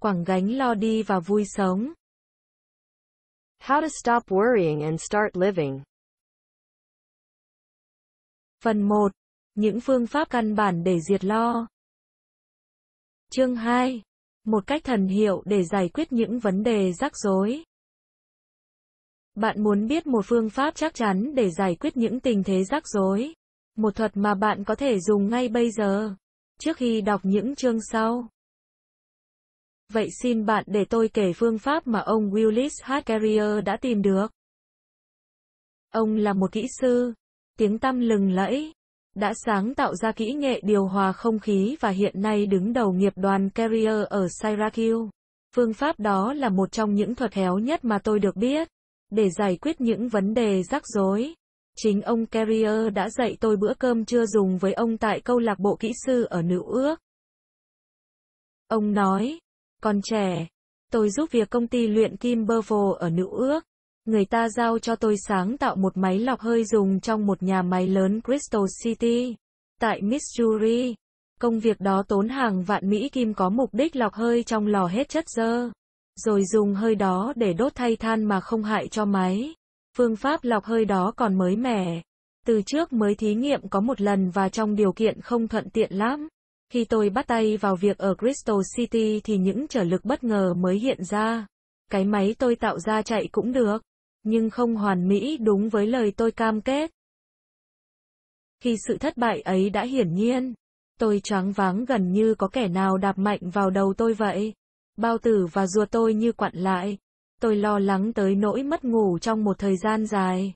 quẳng gánh lo đi và vui sống. How to stop worrying and start living. Phần 1. Những phương pháp căn bản để diệt lo. Chương 2. Một cách thần hiệu để giải quyết những vấn đề rắc rối. Bạn muốn biết một phương pháp chắc chắn để giải quyết những tình thế rắc rối. Một thuật mà bạn có thể dùng ngay bây giờ. Trước khi đọc những chương sau. Vậy xin bạn để tôi kể phương pháp mà ông Willis Carrier đã tìm được. Ông là một kỹ sư, tiếng tăm lừng lẫy, đã sáng tạo ra kỹ nghệ điều hòa không khí và hiện nay đứng đầu nghiệp đoàn Carrier ở Syracuse. Phương pháp đó là một trong những thuật héo nhất mà tôi được biết, để giải quyết những vấn đề rắc rối. Chính ông Carrier đã dạy tôi bữa cơm trưa dùng với ông tại câu lạc bộ kỹ sư ở Nữ Ước. Ông nói, còn trẻ, tôi giúp việc công ty luyện kim Bervo ở Nữ Ước. Người ta giao cho tôi sáng tạo một máy lọc hơi dùng trong một nhà máy lớn Crystal City, tại Missouri. Công việc đó tốn hàng vạn Mỹ Kim có mục đích lọc hơi trong lò hết chất dơ, rồi dùng hơi đó để đốt thay than mà không hại cho máy. Phương pháp lọc hơi đó còn mới mẻ. Từ trước mới thí nghiệm có một lần và trong điều kiện không thuận tiện lắm. Khi tôi bắt tay vào việc ở Crystal City thì những trở lực bất ngờ mới hiện ra. Cái máy tôi tạo ra chạy cũng được, nhưng không hoàn mỹ đúng với lời tôi cam kết. Khi sự thất bại ấy đã hiển nhiên, tôi choáng váng gần như có kẻ nào đạp mạnh vào đầu tôi vậy. Bao tử và rùa tôi như quặn lại. Tôi lo lắng tới nỗi mất ngủ trong một thời gian dài.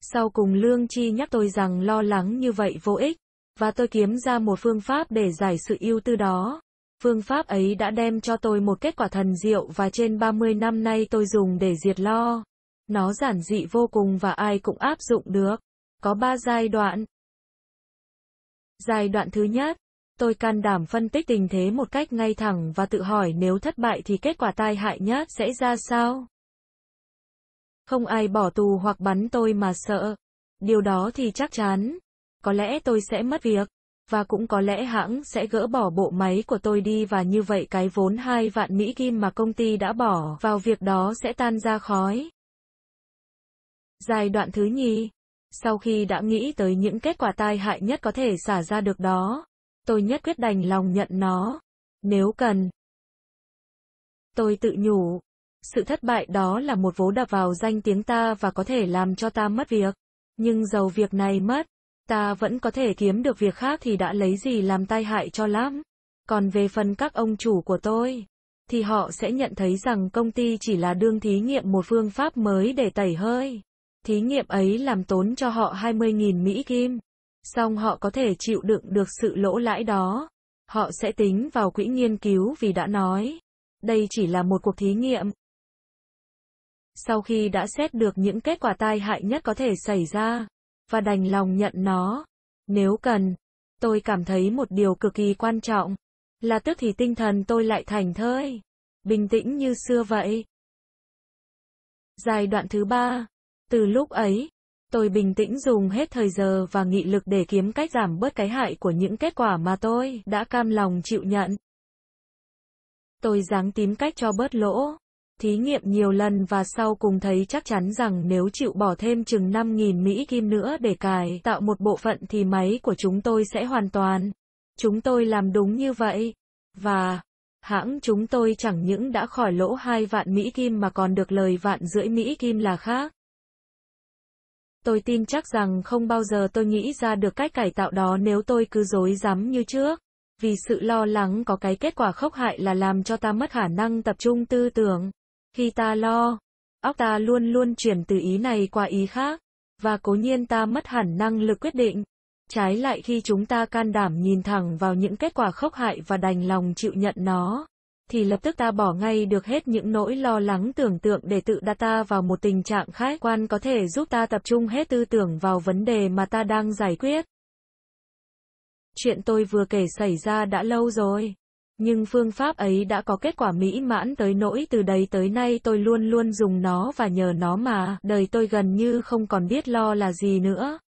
Sau cùng lương chi nhắc tôi rằng lo lắng như vậy vô ích và tôi kiếm ra một phương pháp để giải sự ưu tư đó. Phương pháp ấy đã đem cho tôi một kết quả thần diệu và trên 30 năm nay tôi dùng để diệt lo. Nó giản dị vô cùng và ai cũng áp dụng được. Có 3 giai đoạn. Giai đoạn thứ nhất, tôi can đảm phân tích tình thế một cách ngay thẳng và tự hỏi nếu thất bại thì kết quả tai hại nhất sẽ ra sao? Không ai bỏ tù hoặc bắn tôi mà sợ. Điều đó thì chắc chắn. Có lẽ tôi sẽ mất việc. Và cũng có lẽ hãng sẽ gỡ bỏ bộ máy của tôi đi và như vậy cái vốn 2 vạn Mỹ Kim mà công ty đã bỏ vào việc đó sẽ tan ra khói. Giai đoạn thứ nhì Sau khi đã nghĩ tới những kết quả tai hại nhất có thể xả ra được đó, tôi nhất quyết đành lòng nhận nó. Nếu cần. Tôi tự nhủ. Sự thất bại đó là một vố đập vào danh tiếng ta và có thể làm cho ta mất việc. Nhưng dầu việc này mất, Ta vẫn có thể kiếm được việc khác thì đã lấy gì làm tai hại cho lắm. Còn về phần các ông chủ của tôi, thì họ sẽ nhận thấy rằng công ty chỉ là đương thí nghiệm một phương pháp mới để tẩy hơi. Thí nghiệm ấy làm tốn cho họ 20.000 Mỹ Kim. Song họ có thể chịu đựng được sự lỗ lãi đó. Họ sẽ tính vào quỹ nghiên cứu vì đã nói. Đây chỉ là một cuộc thí nghiệm. Sau khi đã xét được những kết quả tai hại nhất có thể xảy ra, và đành lòng nhận nó. Nếu cần, tôi cảm thấy một điều cực kỳ quan trọng, là tức thì tinh thần tôi lại thành thơi, bình tĩnh như xưa vậy. Giai đoạn thứ ba, từ lúc ấy, tôi bình tĩnh dùng hết thời giờ và nghị lực để kiếm cách giảm bớt cái hại của những kết quả mà tôi đã cam lòng chịu nhận. Tôi dáng tím cách cho bớt lỗ, thí nghiệm nhiều lần và sau cùng thấy chắc chắn rằng nếu chịu bỏ thêm chừng 5.000 Mỹ Kim nữa để cài tạo một bộ phận thì máy của chúng tôi sẽ hoàn toàn. Chúng tôi làm đúng như vậy. Và, hãng chúng tôi chẳng những đã khỏi lỗ 2 vạn Mỹ Kim mà còn được lời vạn rưỡi Mỹ Kim là khác. Tôi tin chắc rằng không bao giờ tôi nghĩ ra được cách cải tạo đó nếu tôi cứ dối rắm như trước vì sự lo lắng có cái kết quả khốc hại là làm cho ta mất khả năng tập trung tư tưởng khi ta lo, óc ta luôn luôn chuyển từ ý này qua ý khác, và cố nhiên ta mất hẳn năng lực quyết định. Trái lại khi chúng ta can đảm nhìn thẳng vào những kết quả khốc hại và đành lòng chịu nhận nó, thì lập tức ta bỏ ngay được hết những nỗi lo lắng tưởng tượng để tự đặt ta vào một tình trạng khách quan có thể giúp ta tập trung hết tư tưởng vào vấn đề mà ta đang giải quyết. Chuyện tôi vừa kể xảy ra đã lâu rồi. Nhưng phương pháp ấy đã có kết quả mỹ mãn tới nỗi từ đấy tới nay tôi luôn luôn dùng nó và nhờ nó mà, đời tôi gần như không còn biết lo là gì nữa.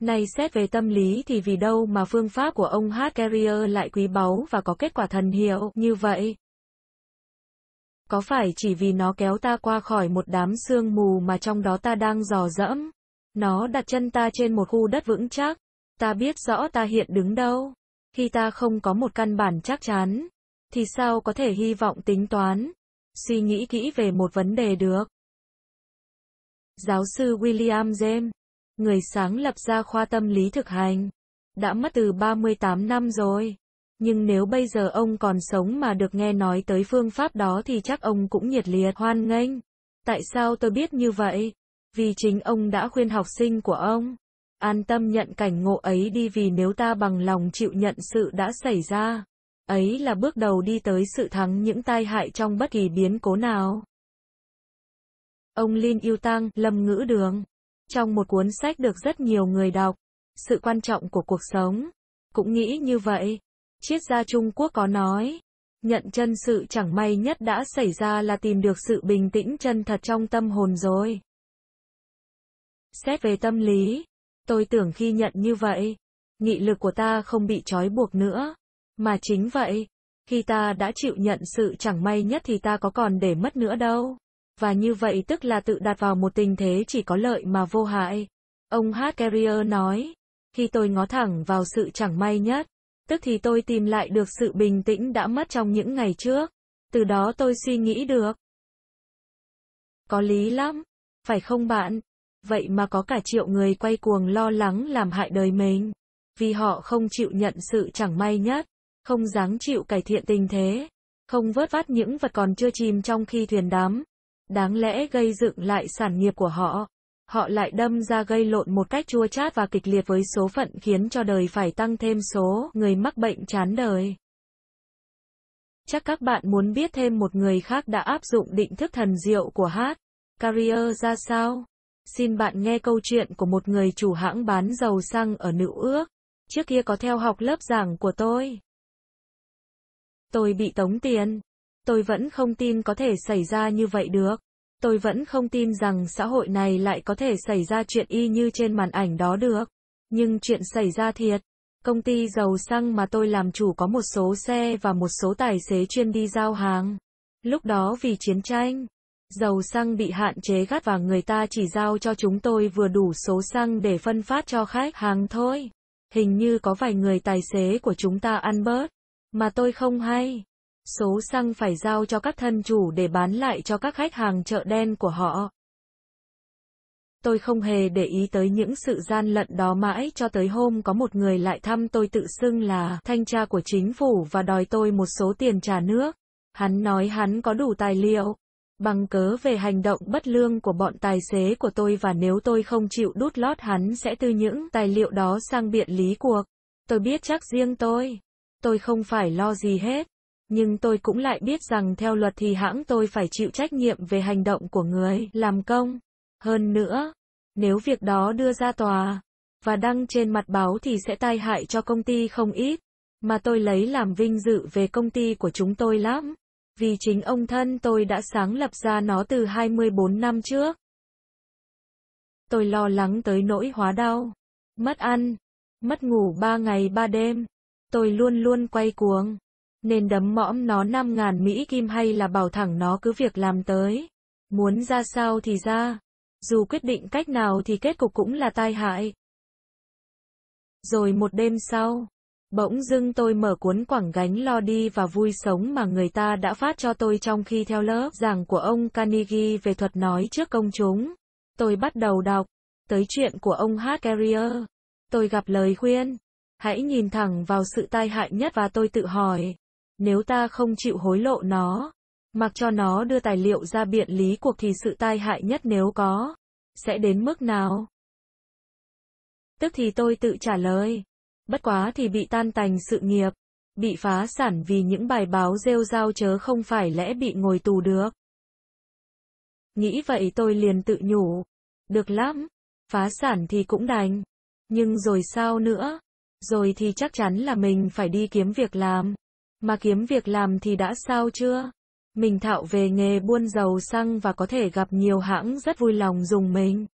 Này xét về tâm lý thì vì đâu mà phương pháp của ông Hát Carrier lại quý báu và có kết quả thần hiệu như vậy? Có phải chỉ vì nó kéo ta qua khỏi một đám sương mù mà trong đó ta đang dò dẫm? Nó đặt chân ta trên một khu đất vững chắc. Ta biết rõ ta hiện đứng đâu. Khi ta không có một căn bản chắc chắn, thì sao có thể hy vọng tính toán, suy nghĩ kỹ về một vấn đề được. Giáo sư William James, người sáng lập ra khoa tâm lý thực hành, đã mất từ 38 năm rồi. Nhưng nếu bây giờ ông còn sống mà được nghe nói tới phương pháp đó thì chắc ông cũng nhiệt liệt hoan nghênh. Tại sao tôi biết như vậy? Vì chính ông đã khuyên học sinh của ông an tâm nhận cảnh ngộ ấy đi vì nếu ta bằng lòng chịu nhận sự đã xảy ra, ấy là bước đầu đi tới sự thắng những tai hại trong bất kỳ biến cố nào. Ông Linh Yêu Tăng, Lâm Ngữ Đường Trong một cuốn sách được rất nhiều người đọc, sự quan trọng của cuộc sống, cũng nghĩ như vậy. Triết gia Trung Quốc có nói, nhận chân sự chẳng may nhất đã xảy ra là tìm được sự bình tĩnh chân thật trong tâm hồn rồi. Xét về tâm lý, Tôi tưởng khi nhận như vậy, nghị lực của ta không bị trói buộc nữa. Mà chính vậy, khi ta đã chịu nhận sự chẳng may nhất thì ta có còn để mất nữa đâu. Và như vậy tức là tự đặt vào một tình thế chỉ có lợi mà vô hại. Ông Harkerier nói, khi tôi ngó thẳng vào sự chẳng may nhất, tức thì tôi tìm lại được sự bình tĩnh đã mất trong những ngày trước. Từ đó tôi suy nghĩ được. Có lý lắm, phải không bạn? Vậy mà có cả triệu người quay cuồng lo lắng làm hại đời mình. Vì họ không chịu nhận sự chẳng may nhất, không dáng chịu cải thiện tình thế, không vớt vát những vật còn chưa chìm trong khi thuyền đắm. Đáng lẽ gây dựng lại sản nghiệp của họ. Họ lại đâm ra gây lộn một cách chua chát và kịch liệt với số phận khiến cho đời phải tăng thêm số người mắc bệnh chán đời. Chắc các bạn muốn biết thêm một người khác đã áp dụng định thức thần diệu của hát. Career ra sao? Xin bạn nghe câu chuyện của một người chủ hãng bán dầu xăng ở Nữ Ước. Trước kia có theo học lớp giảng của tôi. Tôi bị tống tiền. Tôi vẫn không tin có thể xảy ra như vậy được. Tôi vẫn không tin rằng xã hội này lại có thể xảy ra chuyện y như trên màn ảnh đó được. Nhưng chuyện xảy ra thiệt. Công ty dầu xăng mà tôi làm chủ có một số xe và một số tài xế chuyên đi giao hàng. Lúc đó vì chiến tranh, dầu xăng bị hạn chế gắt và người ta chỉ giao cho chúng tôi vừa đủ số xăng để phân phát cho khách hàng thôi. Hình như có vài người tài xế của chúng ta ăn bớt, mà tôi không hay. Số xăng phải giao cho các thân chủ để bán lại cho các khách hàng chợ đen của họ. Tôi không hề để ý tới những sự gian lận đó mãi cho tới hôm có một người lại thăm tôi tự xưng là thanh tra của chính phủ và đòi tôi một số tiền trả nước. Hắn nói hắn có đủ tài liệu, Bằng cớ về hành động bất lương của bọn tài xế của tôi và nếu tôi không chịu đút lót hắn sẽ từ những tài liệu đó sang biện lý cuộc. Tôi biết chắc riêng tôi. Tôi không phải lo gì hết. Nhưng tôi cũng lại biết rằng theo luật thì hãng tôi phải chịu trách nhiệm về hành động của người làm công. Hơn nữa, nếu việc đó đưa ra tòa và đăng trên mặt báo thì sẽ tai hại cho công ty không ít, mà tôi lấy làm vinh dự về công ty của chúng tôi lắm vì chính ông thân tôi đã sáng lập ra nó từ 24 năm trước. Tôi lo lắng tới nỗi hóa đau, mất ăn, mất ngủ ba ngày ba đêm. Tôi luôn luôn quay cuồng, nên đấm mõm nó 5.000 Mỹ Kim hay là bảo thẳng nó cứ việc làm tới. Muốn ra sao thì ra, dù quyết định cách nào thì kết cục cũng là tai hại. Rồi một đêm sau, Bỗng dưng tôi mở cuốn quảng gánh lo đi và vui sống mà người ta đã phát cho tôi trong khi theo lớp giảng của ông Carnegie về thuật nói trước công chúng. Tôi bắt đầu đọc, tới chuyện của ông H. Carrier. Tôi gặp lời khuyên, hãy nhìn thẳng vào sự tai hại nhất và tôi tự hỏi, nếu ta không chịu hối lộ nó, mặc cho nó đưa tài liệu ra biện lý cuộc thì sự tai hại nhất nếu có, sẽ đến mức nào? Tức thì tôi tự trả lời. Bất quá thì bị tan tành sự nghiệp, bị phá sản vì những bài báo rêu rao chớ không phải lẽ bị ngồi tù được. Nghĩ vậy tôi liền tự nhủ. Được lắm, phá sản thì cũng đành. Nhưng rồi sao nữa? Rồi thì chắc chắn là mình phải đi kiếm việc làm. Mà kiếm việc làm thì đã sao chưa? Mình thạo về nghề buôn dầu xăng và có thể gặp nhiều hãng rất vui lòng dùng mình.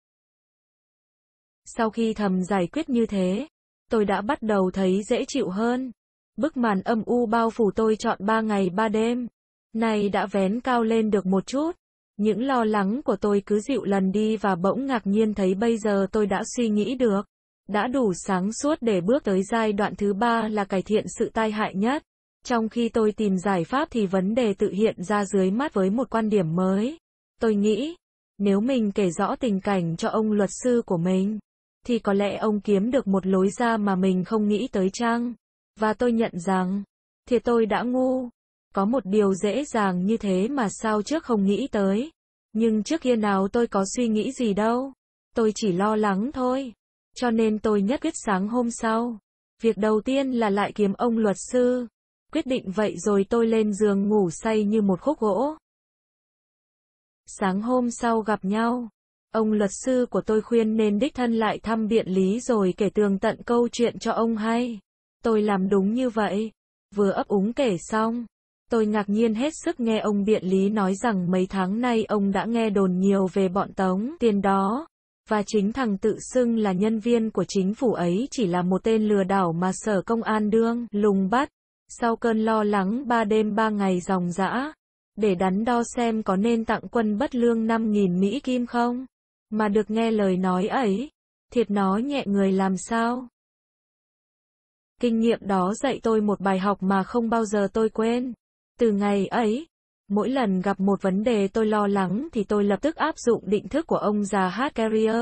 Sau khi thầm giải quyết như thế, tôi đã bắt đầu thấy dễ chịu hơn. Bức màn âm u bao phủ tôi chọn 3 ngày 3 đêm. Này đã vén cao lên được một chút. Những lo lắng của tôi cứ dịu lần đi và bỗng ngạc nhiên thấy bây giờ tôi đã suy nghĩ được. Đã đủ sáng suốt để bước tới giai đoạn thứ ba là cải thiện sự tai hại nhất. Trong khi tôi tìm giải pháp thì vấn đề tự hiện ra dưới mắt với một quan điểm mới. Tôi nghĩ, nếu mình kể rõ tình cảnh cho ông luật sư của mình, thì có lẽ ông kiếm được một lối ra mà mình không nghĩ tới chăng? Và tôi nhận rằng, thì tôi đã ngu. Có một điều dễ dàng như thế mà sao trước không nghĩ tới. Nhưng trước kia nào tôi có suy nghĩ gì đâu. Tôi chỉ lo lắng thôi. Cho nên tôi nhất quyết sáng hôm sau. Việc đầu tiên là lại kiếm ông luật sư. Quyết định vậy rồi tôi lên giường ngủ say như một khúc gỗ. Sáng hôm sau gặp nhau. Ông luật sư của tôi khuyên nên đích thân lại thăm biện lý rồi kể tường tận câu chuyện cho ông hay. Tôi làm đúng như vậy. Vừa ấp úng kể xong, tôi ngạc nhiên hết sức nghe ông biện lý nói rằng mấy tháng nay ông đã nghe đồn nhiều về bọn tống tiền đó. Và chính thằng tự xưng là nhân viên của chính phủ ấy chỉ là một tên lừa đảo mà sở công an đương lùng bắt. Sau cơn lo lắng ba đêm ba ngày dòng dã, để đắn đo xem có nên tặng quân bất lương 5.000 Mỹ Kim không? mà được nghe lời nói ấy, thiệt nó nhẹ người làm sao. Kinh nghiệm đó dạy tôi một bài học mà không bao giờ tôi quên. Từ ngày ấy, mỗi lần gặp một vấn đề tôi lo lắng thì tôi lập tức áp dụng định thức của ông già Hackerier.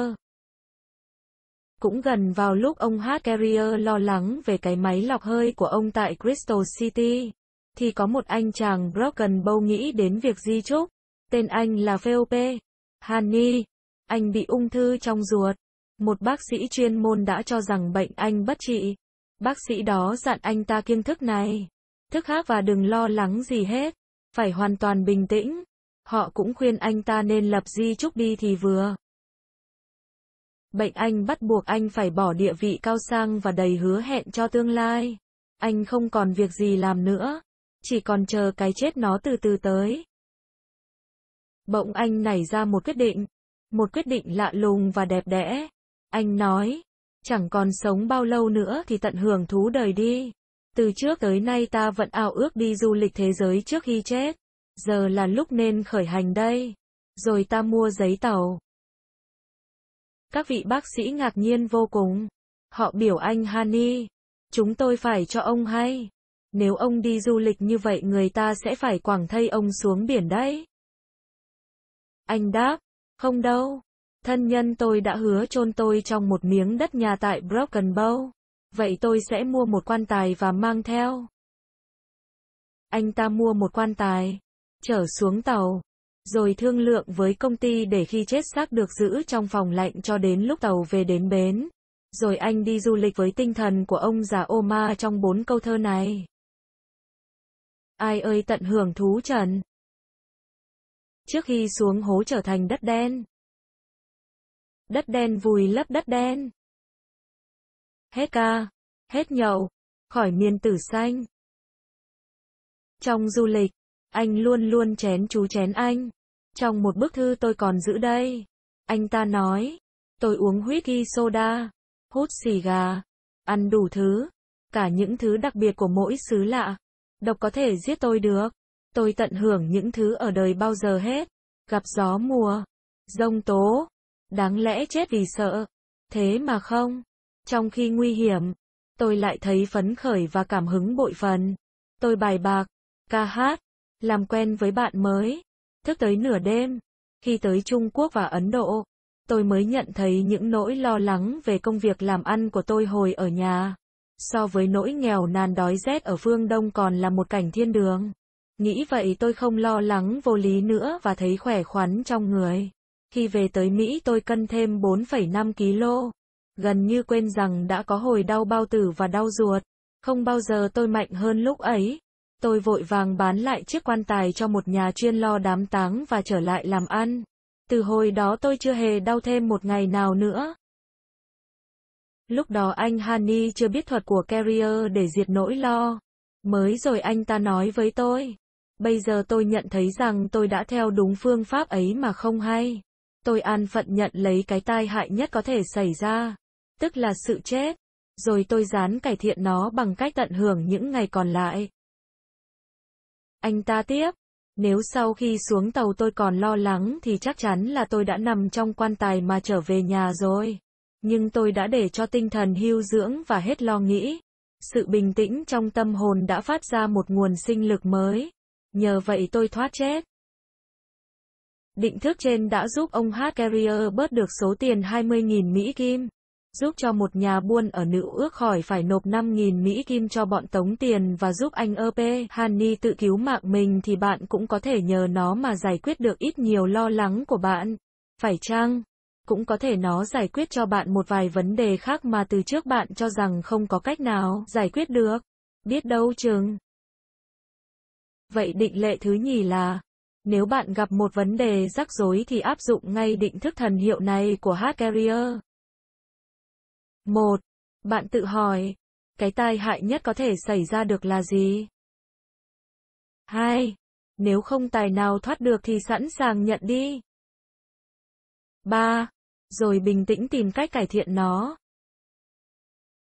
Cũng gần vào lúc ông Hackerier lo lắng về cái máy lọc hơi của ông tại Crystal City, thì có một anh chàng Broken Bow nghĩ đến việc di chúc. tên anh là P. Hanny, anh bị ung thư trong ruột. Một bác sĩ chuyên môn đã cho rằng bệnh anh bất trị. Bác sĩ đó dặn anh ta kiêng thức này. Thức khác và đừng lo lắng gì hết. Phải hoàn toàn bình tĩnh. Họ cũng khuyên anh ta nên lập di chúc đi thì vừa. Bệnh anh bắt buộc anh phải bỏ địa vị cao sang và đầy hứa hẹn cho tương lai. Anh không còn việc gì làm nữa. Chỉ còn chờ cái chết nó từ từ tới. Bỗng anh nảy ra một quyết định. Một quyết định lạ lùng và đẹp đẽ. Anh nói, chẳng còn sống bao lâu nữa thì tận hưởng thú đời đi. Từ trước tới nay ta vẫn ao ước đi du lịch thế giới trước khi chết. Giờ là lúc nên khởi hành đây. Rồi ta mua giấy tàu. Các vị bác sĩ ngạc nhiên vô cùng. Họ biểu anh Hani. Chúng tôi phải cho ông hay. Nếu ông đi du lịch như vậy người ta sẽ phải quảng thay ông xuống biển đấy. Anh đáp, không đâu. Thân nhân tôi đã hứa chôn tôi trong một miếng đất nhà tại Broken Bow. Vậy tôi sẽ mua một quan tài và mang theo. Anh ta mua một quan tài, trở xuống tàu, rồi thương lượng với công ty để khi chết xác được giữ trong phòng lạnh cho đến lúc tàu về đến bến. Rồi anh đi du lịch với tinh thần của ông già Oma trong bốn câu thơ này. Ai ơi tận hưởng thú trần trước khi xuống hố trở thành đất đen. Đất đen vùi lấp đất đen. Hết ca, hết nhậu, khỏi miên tử xanh. Trong du lịch, anh luôn luôn chén chú chén anh. Trong một bức thư tôi còn giữ đây, anh ta nói, tôi uống huyết whisky soda, hút xì gà, ăn đủ thứ, cả những thứ đặc biệt của mỗi xứ lạ, độc có thể giết tôi được tôi tận hưởng những thứ ở đời bao giờ hết. Gặp gió mùa, rông tố, đáng lẽ chết vì sợ. Thế mà không, trong khi nguy hiểm, tôi lại thấy phấn khởi và cảm hứng bội phần. Tôi bài bạc, ca hát, làm quen với bạn mới, thức tới nửa đêm. Khi tới Trung Quốc và Ấn Độ, tôi mới nhận thấy những nỗi lo lắng về công việc làm ăn của tôi hồi ở nhà. So với nỗi nghèo nàn đói rét ở phương Đông còn là một cảnh thiên đường. Nghĩ vậy tôi không lo lắng vô lý nữa và thấy khỏe khoắn trong người. Khi về tới Mỹ tôi cân thêm 4,5 kg. Gần như quên rằng đã có hồi đau bao tử và đau ruột. Không bao giờ tôi mạnh hơn lúc ấy. Tôi vội vàng bán lại chiếc quan tài cho một nhà chuyên lo đám táng và trở lại làm ăn. Từ hồi đó tôi chưa hề đau thêm một ngày nào nữa. Lúc đó anh Hani chưa biết thuật của Carrier để diệt nỗi lo. Mới rồi anh ta nói với tôi. Bây giờ tôi nhận thấy rằng tôi đã theo đúng phương pháp ấy mà không hay. Tôi an phận nhận lấy cái tai hại nhất có thể xảy ra, tức là sự chết, rồi tôi dán cải thiện nó bằng cách tận hưởng những ngày còn lại. Anh ta tiếp, nếu sau khi xuống tàu tôi còn lo lắng thì chắc chắn là tôi đã nằm trong quan tài mà trở về nhà rồi. Nhưng tôi đã để cho tinh thần hưu dưỡng và hết lo nghĩ. Sự bình tĩnh trong tâm hồn đã phát ra một nguồn sinh lực mới nhờ vậy tôi thoát chết. Định thức trên đã giúp ông H. Carrier bớt được số tiền 20.000 Mỹ Kim, giúp cho một nhà buôn ở nữ ước khỏi phải nộp 5.000 Mỹ Kim cho bọn tống tiền và giúp anh e P. Hanni tự cứu mạng mình thì bạn cũng có thể nhờ nó mà giải quyết được ít nhiều lo lắng của bạn. Phải chăng? Cũng có thể nó giải quyết cho bạn một vài vấn đề khác mà từ trước bạn cho rằng không có cách nào giải quyết được. Biết đâu chừng. Vậy định lệ thứ nhì là, nếu bạn gặp một vấn đề rắc rối thì áp dụng ngay định thức thần hiệu này của Hard Carrier. 1. Bạn tự hỏi, cái tai hại nhất có thể xảy ra được là gì? 2. Nếu không tài nào thoát được thì sẵn sàng nhận đi. 3. Rồi bình tĩnh tìm cách cải thiện nó.